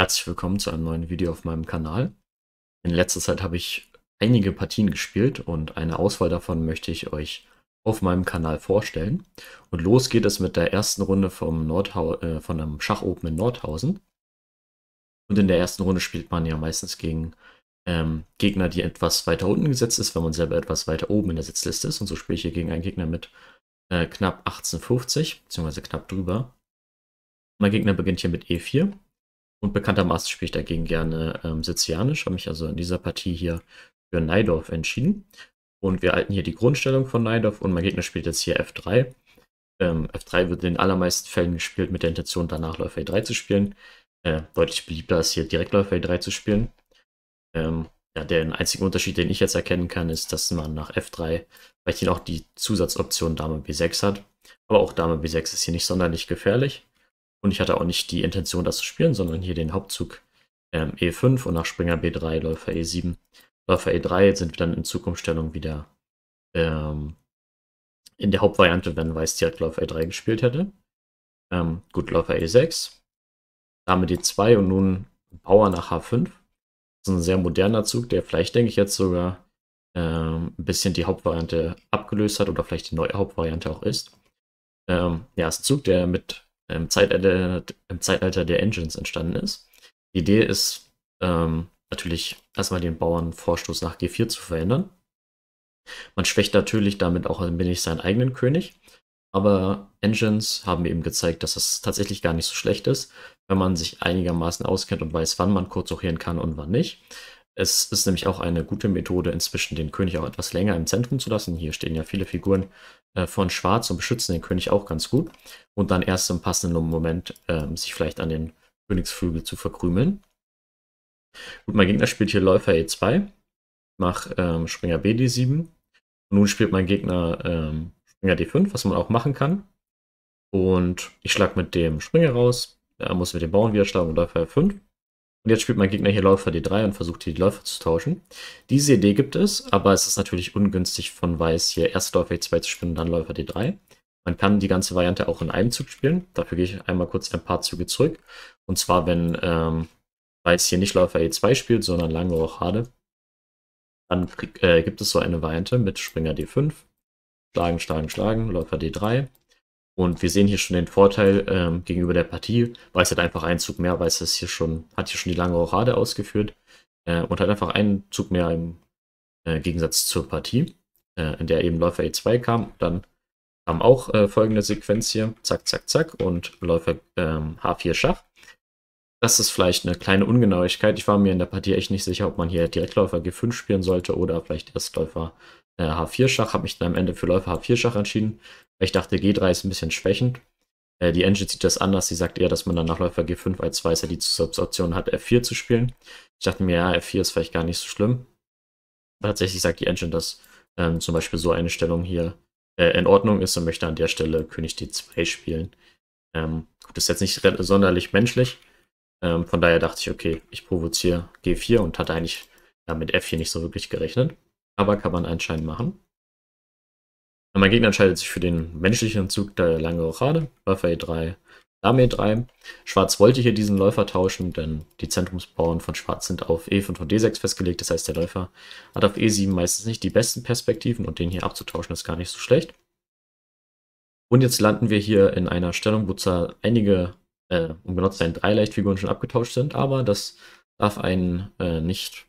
Herzlich willkommen zu einem neuen Video auf meinem Kanal. In letzter Zeit habe ich einige Partien gespielt und eine Auswahl davon möchte ich euch auf meinem Kanal vorstellen. Und los geht es mit der ersten Runde vom Nordhau äh, von einem Schachopen in Nordhausen. Und in der ersten Runde spielt man ja meistens gegen ähm, Gegner, die etwas weiter unten gesetzt ist, wenn man selber etwas weiter oben in der Sitzliste ist. Und so spiele ich hier gegen einen Gegner mit äh, knapp 1850, beziehungsweise knapp drüber. Mein Gegner beginnt hier mit E4, und bekanntermaßen spiele ich dagegen gerne ähm, Sizilianisch, habe mich also in dieser Partie hier für Neidorf entschieden. Und wir halten hier die Grundstellung von Neidorf und mein Gegner spielt jetzt hier F3. Ähm, F3 wird in den allermeisten Fällen gespielt mit der Intention, danach Läufer E3 zu spielen. Äh, deutlich beliebter ist hier direkt Läufer E3 zu spielen. Ähm, ja, der einzige Unterschied, den ich jetzt erkennen kann, ist, dass man nach F3 vielleicht auch die Zusatzoption Dame B6 hat. Aber auch Dame B6 ist hier nicht sonderlich gefährlich. Und ich hatte auch nicht die Intention, das zu spielen, sondern hier den Hauptzug ähm, E5 und nach Springer B3, Läufer E7, Läufer E3 sind wir dann in Zukunftsstellung wieder ähm, in der Hauptvariante, wenn Weiß direkt Läufer E3 gespielt hätte. Ähm, gut, Läufer E6, Dame D2 und nun Bauer nach H5. Das ist ein sehr moderner Zug, der vielleicht, denke ich, jetzt sogar ähm, ein bisschen die Hauptvariante abgelöst hat oder vielleicht die neue Hauptvariante auch ist. Ähm, ja, ist ein Zug, der mit im Zeitalter, im Zeitalter der Engines entstanden ist. Die Idee ist ähm, natürlich erstmal den Bauern Vorstoß nach G4 zu verhindern. Man schwächt natürlich damit auch ein wenig seinen eigenen König. Aber Engines haben eben gezeigt, dass das tatsächlich gar nicht so schlecht ist, wenn man sich einigermaßen auskennt und weiß, wann man kurz sortieren kann und wann nicht. Es ist nämlich auch eine gute Methode, inzwischen den König auch etwas länger im Zentrum zu lassen. Hier stehen ja viele Figuren äh, von Schwarz und beschützen den König auch ganz gut. Und dann erst im passenden Moment äh, sich vielleicht an den Königsflügel zu verkrümeln. Gut, mein Gegner spielt hier Läufer E2. Mach ähm, Springer BD7. Nun spielt mein Gegner ähm, Springer D5, was man auch machen kann. Und ich schlage mit dem Springer raus. Er muss mit dem Bauern wieder schlagen und Läufer F5. Und jetzt spielt mein Gegner hier Läufer D3 und versucht hier die Läufer zu tauschen. Diese Idee gibt es, aber es ist natürlich ungünstig von Weiß hier erst Läufer E2 zu spielen, und dann Läufer D3. Man kann die ganze Variante auch in einem Zug spielen. Dafür gehe ich einmal kurz ein paar Züge zurück. Und zwar, wenn ähm, Weiß hier nicht Läufer E2 spielt, sondern lange Rochade, dann äh, gibt es so eine Variante mit Springer D5, Schlagen, Schlagen, Schlagen, Läufer D3, und wir sehen hier schon den Vorteil ähm, gegenüber der Partie. weil es hat einfach einen Zug mehr, weil es hier schon, hat hier schon die lange Rochade ausgeführt äh, und hat einfach einen Zug mehr im äh, Gegensatz zur Partie, äh, in der eben Läufer E2 kam. Dann kam auch äh, folgende Sequenz hier: Zack, Zack, Zack und Läufer H4 ähm, Schach. Das ist vielleicht eine kleine Ungenauigkeit. Ich war mir in der Partie echt nicht sicher, ob man hier Direktläufer G5 spielen sollte oder vielleicht erst Läufer H4 äh, Schach. Habe mich dann am Ende für Läufer H4 Schach entschieden. Ich dachte, G3 ist ein bisschen schwächend. Äh, die Engine sieht das anders. Sie sagt eher, dass man dann Nachläufer G5 als Weißer die Zusatzoption hat, F4 zu spielen. Ich dachte mir, ja, F4 ist vielleicht gar nicht so schlimm. Tatsächlich sagt die Engine, dass ähm, zum Beispiel so eine Stellung hier äh, in Ordnung ist und möchte an der Stelle König D2 spielen. Ähm, gut, ist jetzt nicht sonderlich menschlich. Ähm, von daher dachte ich, okay, ich provoziere G4 und hatte eigentlich ja, mit F4 nicht so wirklich gerechnet. Aber kann man anscheinend machen. Und mein Gegner entscheidet sich für den menschlichen Zug der lange Rochade, Läufer E3, Dame E3. Schwarz wollte hier diesen Läufer tauschen, denn die Zentrumsbauern von Schwarz sind auf E5 und D6 festgelegt. Das heißt, der Läufer hat auf E7 meistens nicht die besten Perspektiven und den hier abzutauschen ist gar nicht so schlecht. Und jetzt landen wir hier in einer Stellung, wo zwar einige äh, ungenutzte um n drei leichtfiguren schon abgetauscht sind, aber das darf einen äh, nicht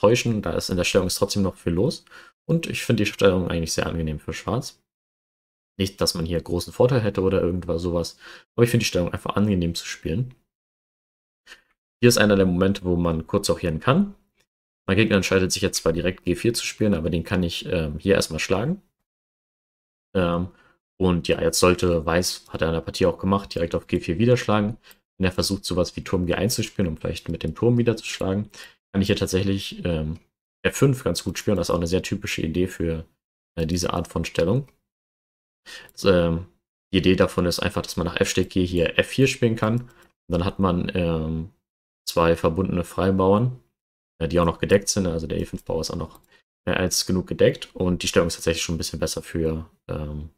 täuschen. Da ist in der Stellung ist trotzdem noch viel los. Und ich finde die Steuerung eigentlich sehr angenehm für Schwarz. Nicht, dass man hier großen Vorteil hätte oder irgendwas sowas, aber ich finde die Steuerung einfach angenehm zu spielen. Hier ist einer der Momente, wo man kurz auch hirn kann. Mein Gegner entscheidet sich jetzt zwar direkt G4 zu spielen, aber den kann ich ähm, hier erstmal schlagen. Ähm, und ja, jetzt sollte Weiß, hat er in der Partie auch gemacht, direkt auf G4 wieder schlagen. Wenn er versucht, sowas wie Turm G1 zu spielen, um vielleicht mit dem Turm wieder zu schlagen, kann ich hier tatsächlich ähm, F5 ganz gut spielen. Das ist auch eine sehr typische Idee für äh, diese Art von Stellung. Das, ähm, die Idee davon ist einfach, dass man nach F steht, G hier F4 spielen kann. Und dann hat man ähm, zwei verbundene Freibauern, äh, die auch noch gedeckt sind. Also der E5-Bauer ist auch noch mehr als genug gedeckt. Und die Stellung ist tatsächlich schon ein bisschen besser für, ähm,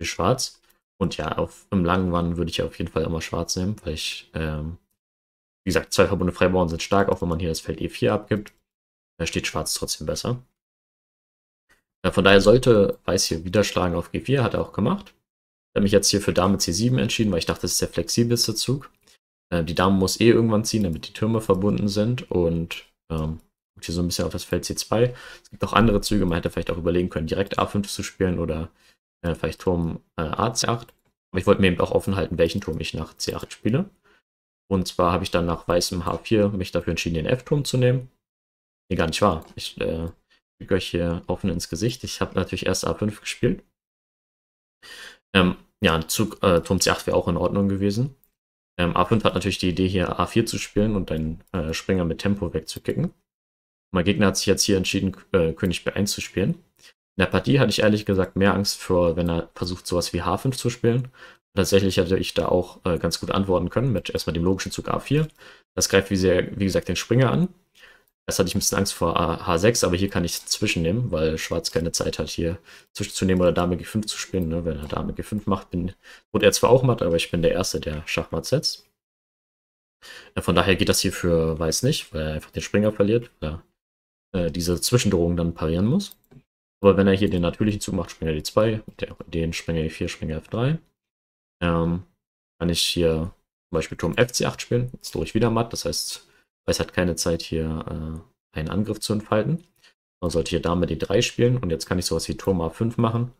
für Schwarz. Und ja, auf, im langen Wann würde ich auf jeden Fall immer Schwarz nehmen, weil ich, ähm, wie gesagt, zwei verbundene Freibauern sind stark, auch wenn man hier das Feld E4 abgibt. Da steht Schwarz trotzdem besser. Ja, von daher sollte Weiß hier wieder schlagen auf G4, hat er auch gemacht. Ich habe mich jetzt hier für Dame C7 entschieden, weil ich dachte, das ist der flexibelste Zug. Äh, die Dame muss eh irgendwann ziehen, damit die Türme verbunden sind und ähm, hier so ein bisschen auf das Feld C2. Es gibt auch andere Züge, man hätte vielleicht auch überlegen können, direkt A5 zu spielen oder äh, vielleicht Turm äh, A8. Aber ich wollte mir eben auch offen halten, welchen Turm ich nach C8 spiele. Und zwar habe ich dann nach weißem H4 mich dafür entschieden, den F-Turm zu nehmen. Nee, gar nicht wahr. Ich äh, euch hier offen ins Gesicht. Ich habe natürlich erst A5 gespielt. Ähm, ja, ein Zug äh, Turm C8 wäre auch in Ordnung gewesen. Ähm, A5 hat natürlich die Idee, hier A4 zu spielen und einen äh, Springer mit Tempo wegzukicken. Mein Gegner hat sich jetzt hier entschieden, äh, König B1 zu spielen. In der Partie hatte ich ehrlich gesagt mehr Angst vor, wenn er versucht, sowas wie H5 zu spielen. Tatsächlich hätte ich da auch äh, ganz gut antworten können mit erstmal dem logischen Zug A4. Das greift, wie, sehr, wie gesagt, den Springer an. Erst hatte ich ein bisschen Angst vor H6, aber hier kann ich zwischennehmen, weil Schwarz keine Zeit hat, hier zwischenzunehmen oder Dame G5 zu spielen. Ne? Wenn er Dame G5 macht, bin, wird er zwar auch matt, aber ich bin der Erste, der Schachmatt setzt. Äh, von daher geht das hier für Weiß nicht, weil er einfach den Springer verliert, weil er äh, diese Zwischendrohung dann parieren muss. Aber wenn er hier den natürlichen Zug macht, Springer D2, den Springer E4, Springer F3, ähm, kann ich hier zum Beispiel Turm FC8 spielen. Jetzt drohe ich wieder matt, das heißt, weil es hat keine Zeit, hier äh, einen Angriff zu entfalten. Man sollte hier Dame D3 spielen und jetzt kann ich sowas wie Turm A5 machen.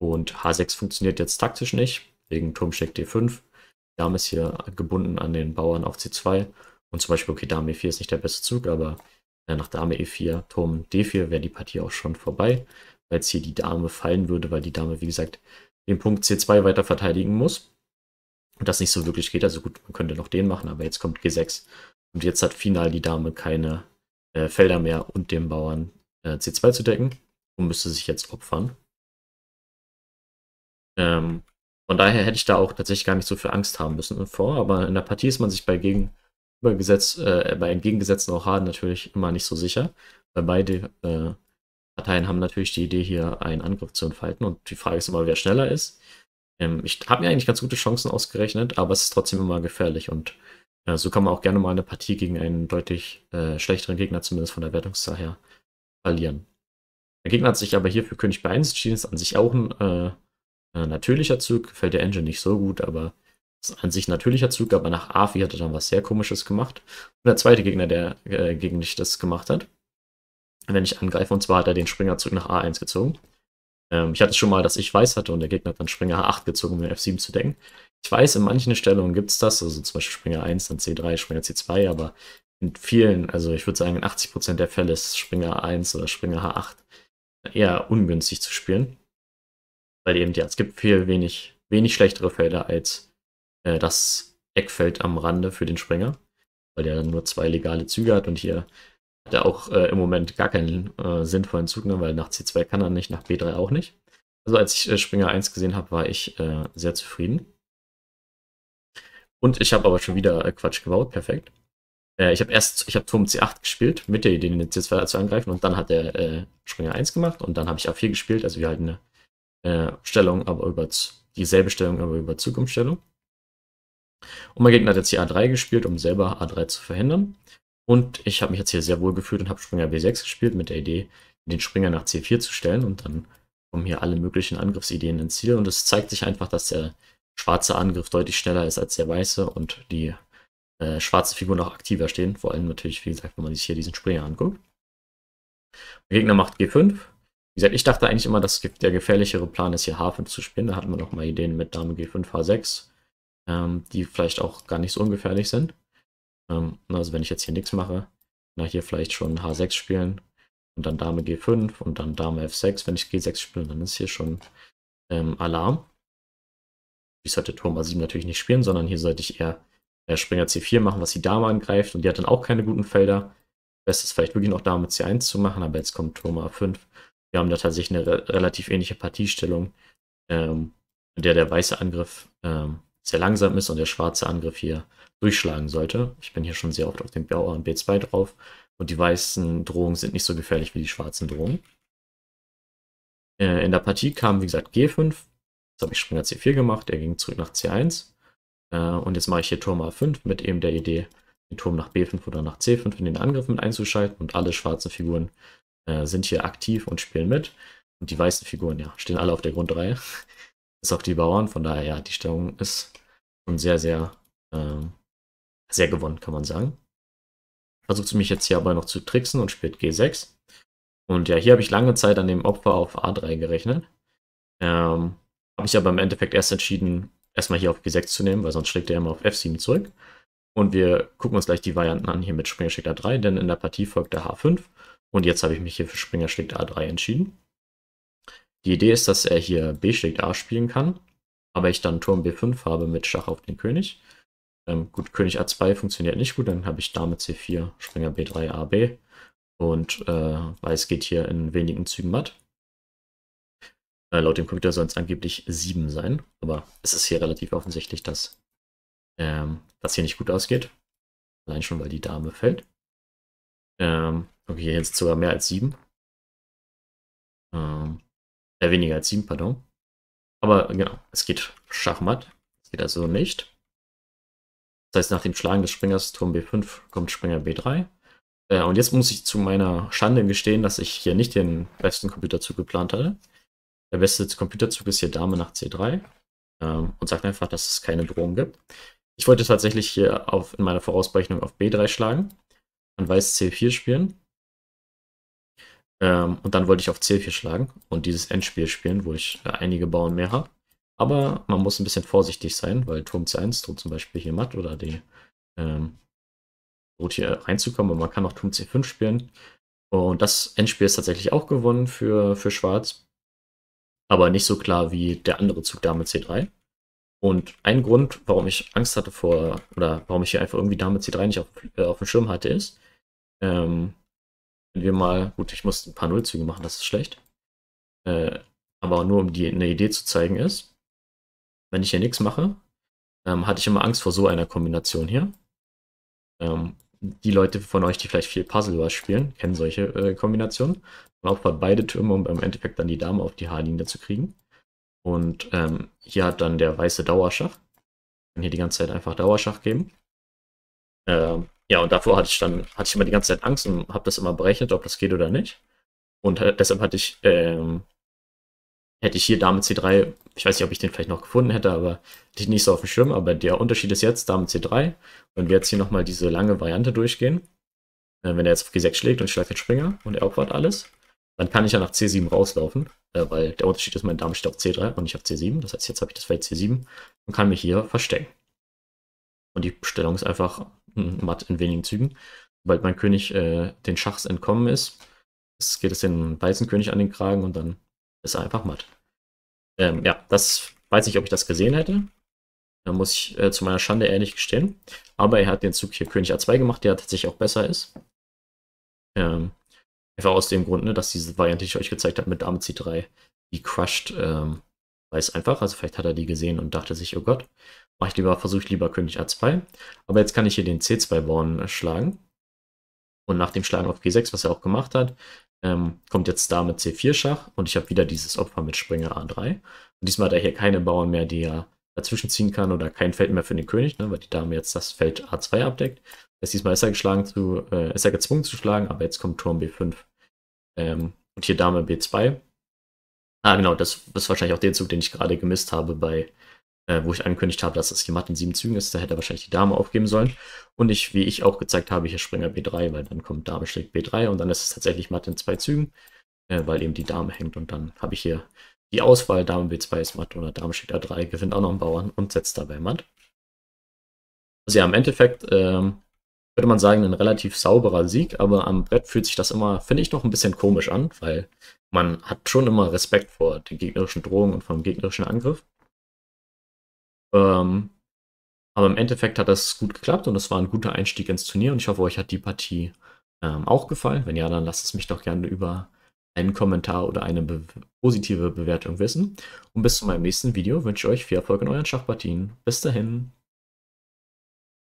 Und H6 funktioniert jetzt taktisch nicht, wegen Turm steckt D5. Dame ist hier gebunden an den Bauern auf C2. Und zum Beispiel, okay, Dame E4 ist nicht der beste Zug, aber äh, nach Dame E4, Turm D4 wäre die Partie auch schon vorbei, weil jetzt hier die Dame fallen würde, weil die Dame, wie gesagt, den Punkt C2 weiter verteidigen muss. Und das nicht so wirklich geht. Also gut, man könnte noch den machen, aber jetzt kommt G6 und jetzt hat final die Dame keine äh, Felder mehr und dem Bauern äh, C2 zu decken und müsste sich jetzt opfern. Ähm, von daher hätte ich da auch tatsächlich gar nicht so viel Angst haben müssen vor, aber in der Partie ist man sich bei gegenübergesetzt, äh, bei entgegengesetzten Rochaden natürlich immer nicht so sicher, weil beide äh, Parteien haben natürlich die Idee, hier einen Angriff zu entfalten und die Frage ist immer, wer schneller ist. Ähm, ich habe mir eigentlich ganz gute Chancen ausgerechnet, aber es ist trotzdem immer gefährlich und äh, so kann man auch gerne mal eine Partie gegen einen deutlich äh, schlechteren Gegner, zumindest von der Wertungszahl her, verlieren. Der Gegner hat sich aber hier für König B1 entschieden, ist an sich auch ein äh, äh, natürlicher Zug, gefällt der Engine nicht so gut, aber ist an sich ein natürlicher Zug, aber nach A4 hat er dann was sehr komisches gemacht. Und der zweite Gegner, der äh, gegen dich das gemacht hat, wenn ich angreife, und zwar hat er den Springer zurück nach A1 gezogen ähm, ich hatte es schon mal, dass ich weiß hatte und der Gegner hat dann Springer H8 gezogen, um den F7 zu decken. Ich weiß, in manchen Stellungen gibt es das, also zum Beispiel Springer 1, dann C3, Springer C2, aber in vielen, also ich würde sagen, in 80% der Fälle ist Springer 1 oder Springer H8 eher ungünstig zu spielen. Weil eben, ja, es gibt viel wenig, wenig schlechtere Felder als äh, das Eckfeld am Rande für den Springer, weil der dann nur zwei legale Züge hat und hier hat er auch äh, im Moment gar keinen äh, sinnvollen Zug, ne, weil nach C2 kann er nicht, nach B3 auch nicht. Also als ich äh, Springer 1 gesehen habe, war ich äh, sehr zufrieden. Und ich habe aber schon wieder äh, Quatsch gebaut, perfekt. Äh, ich habe erst, ich habe Turm C8 gespielt, mit der Idee, den C2 zu angreifen und dann hat der äh, Springer 1 gemacht und dann habe ich A4 gespielt, also wir halten eine äh, Stellung, aber über dieselbe Stellung, aber über Zukunftsstellung. Und mein Gegner hat jetzt hier A3 gespielt, um selber A3 zu verhindern. Und ich habe mich jetzt hier sehr wohl gefühlt und habe Springer B6 gespielt mit der Idee, den Springer nach C4 zu stellen und dann kommen hier alle möglichen Angriffsideen ins Ziel. Und es zeigt sich einfach, dass der schwarze Angriff deutlich schneller ist als der weiße und die äh, schwarze Figur noch aktiver stehen. Vor allem natürlich, wie gesagt, wenn man sich hier diesen Springer anguckt. Der Gegner macht G5. Wie gesagt, ich dachte eigentlich immer, dass der gefährlichere Plan ist, hier H5 zu spielen. Da hatten wir noch mal Ideen mit Dame G5, H6, ähm, die vielleicht auch gar nicht so ungefährlich sind. Ähm, also wenn ich jetzt hier nichts mache, na hier vielleicht schon H6 spielen und dann Dame G5 und dann Dame F6. Wenn ich G6 spiele, dann ist hier schon ähm, Alarm ich sollte Turm a 7 natürlich nicht spielen, sondern hier sollte ich eher äh, Springer C4 machen, was die Dame angreift. Und die hat dann auch keine guten Felder. Bestes vielleicht wirklich noch Dame C1 zu machen, aber jetzt kommt Turm A5. Wir haben da tatsächlich eine re relativ ähnliche Partiestellung, ähm, in der der weiße Angriff ähm, sehr langsam ist und der schwarze Angriff hier durchschlagen sollte. Ich bin hier schon sehr oft auf den Bauer und B2 drauf. Und die weißen Drohungen sind nicht so gefährlich wie die schwarzen Drohungen. Äh, in der Partie kam, wie gesagt, G5, Jetzt habe ich Springer C4 gemacht, er ging zurück nach C1. Äh, und jetzt mache ich hier Turm A5 mit eben der Idee, den Turm nach B5 oder nach C5 in den Angriff mit einzuschalten. Und alle schwarzen Figuren äh, sind hier aktiv und spielen mit. Und die weißen Figuren, ja, stehen alle auf der Grundreihe. ist auch die Bauern, von daher, ja, die Stellung ist schon sehr, sehr, äh, sehr gewonnen, kann man sagen. Versucht mich jetzt hier aber noch zu tricksen und spielt G6. Und ja, hier habe ich lange Zeit an dem Opfer auf A3 gerechnet. Ähm, habe ich aber im Endeffekt erst entschieden, erstmal hier auf G6 zu nehmen, weil sonst schlägt er immer auf F7 zurück. Und wir gucken uns gleich die Varianten an hier mit Springer schlägt A3, denn in der Partie folgt der H5. Und jetzt habe ich mich hier für Springer schlägt A3 entschieden. Die Idee ist, dass er hier B schlägt A spielen kann, aber ich dann Turm B5 habe mit Schach auf den König. Ähm, gut, König A2 funktioniert nicht gut, dann habe ich Dame C4, Springer B3, AB. Und äh, Weiß geht hier in wenigen Zügen matt. Äh, laut dem Computer sollen es angeblich sieben sein, aber es ist hier relativ offensichtlich, dass ähm, das hier nicht gut ausgeht. Allein schon, weil die Dame fällt. Ähm, okay, jetzt sogar mehr als sieben. Ähm, äh, weniger als sieben, pardon. Aber genau, es geht Schachmatt. Es geht also nicht. Das heißt, nach dem Schlagen des Springers Turm B5 kommt Springer B3. Äh, und jetzt muss ich zu meiner Schande gestehen, dass ich hier nicht den besten Computerzug geplant hatte. Der beste Computerzug ist hier Dame nach C3 ähm, und sagt einfach, dass es keine Drohung gibt. Ich wollte tatsächlich hier auf, in meiner Vorausberechnung auf B3 schlagen, dann Weiß C4 spielen ähm, und dann wollte ich auf C4 schlagen und dieses Endspiel spielen, wo ich einige Bauern mehr habe. Aber man muss ein bisschen vorsichtig sein, weil Turm C1 droht zum Beispiel hier matt oder die ähm, droht hier reinzukommen. Und man kann auch Turm C5 spielen. Und das Endspiel ist tatsächlich auch gewonnen für, für Schwarz aber nicht so klar wie der andere Zug Dame C3. Und ein Grund, warum ich Angst hatte vor, oder warum ich hier einfach irgendwie Dame C3 nicht auf, äh, auf dem Schirm hatte, ist, ähm, wenn wir mal, gut, ich musste ein paar Nullzüge machen, das ist schlecht, äh, aber nur um die, eine Idee zu zeigen ist, wenn ich hier nichts mache, ähm, hatte ich immer Angst vor so einer Kombination hier. Ähm, die Leute von euch, die vielleicht viel Puzzle was spielen, kennen solche äh, Kombinationen. Man opfert halt beide Türme, um im Endeffekt dann die Dame auf die H-Linie zu kriegen. Und ähm, hier hat dann der weiße Dauerschach. Ich kann hier die ganze Zeit einfach Dauerschach geben. Ähm, ja, und davor hatte ich dann, hatte ich immer die ganze Zeit Angst und habe das immer berechnet, ob das geht oder nicht. Und äh, deshalb hatte ich ähm, hätte ich hier Dame C3, ich weiß nicht, ob ich den vielleicht noch gefunden hätte, aber die nicht so auf dem Schirm. Aber der Unterschied ist jetzt Dame C3. Wenn wir jetzt hier nochmal diese lange Variante durchgehen, äh, wenn er jetzt auf G6 schlägt und ich schlage den Springer und er opfert alles, dann kann ich ja nach C7 rauslaufen, äh, weil der Unterschied ist, mein Dame steht auf C3 und nicht auf C7. Das heißt, jetzt habe ich das Feld C7 und kann mich hier verstecken. Und die Stellung ist einfach hm, matt in wenigen Zügen. Sobald mein König äh, den Schachs entkommen ist, geht es den weißen König an den Kragen und dann ist er einfach matt. Ähm, ja, das weiß ich, ob ich das gesehen hätte. Da muss ich äh, zu meiner Schande ehrlich gestehen. Aber er hat den Zug hier König A2 gemacht, der tatsächlich auch besser ist. Ähm, einfach aus dem Grund, ne, dass diese Variante, die ich euch gezeigt habe mit Dame C3, die crushed ähm, weiß einfach. Also vielleicht hat er die gesehen und dachte sich, oh Gott, mach ich lieber, versuche ich lieber König A2. Aber jetzt kann ich hier den C2 Bauern schlagen. Und nach dem Schlagen auf G6, was er auch gemacht hat, ähm, kommt jetzt Dame C4 Schach und ich habe wieder dieses Opfer mit Springer A3. Und diesmal hat er hier keine Bauern mehr, die er dazwischen ziehen kann oder kein Feld mehr für den König, ne, weil die Dame jetzt das Feld A2 abdeckt. Ist diesmal ist er, geschlagen zu, äh, ist er gezwungen zu schlagen, aber jetzt kommt Turm B5 ähm, und hier Dame B2. Ah, genau, das ist wahrscheinlich auch der Zug, den ich gerade gemisst habe bei äh, wo ich angekündigt habe, dass es hier matt in sieben Zügen ist, da hätte er wahrscheinlich die Dame aufgeben sollen. Und ich, wie ich auch gezeigt habe, hier Springer B3, weil dann kommt Dame schlägt B3 und dann ist es tatsächlich matt in zwei Zügen, äh, weil eben die Dame hängt und dann habe ich hier die Auswahl, Dame B2 ist matt oder Dame schlägt A3, gewinnt auch noch einen Bauern und setzt dabei matt. Also ja, im Endeffekt ähm, würde man sagen, ein relativ sauberer Sieg, aber am Brett fühlt sich das immer, finde ich, noch ein bisschen komisch an, weil man hat schon immer Respekt vor den gegnerischen Drohungen und vom gegnerischen Angriff. Ähm, aber im Endeffekt hat das gut geklappt und es war ein guter Einstieg ins Turnier und ich hoffe, euch hat die Partie ähm, auch gefallen. Wenn ja, dann lasst es mich doch gerne über einen Kommentar oder eine be positive Bewertung wissen. Und bis zu meinem nächsten Video wünsche ich euch viel Erfolg in euren Schachpartien. Bis dahin.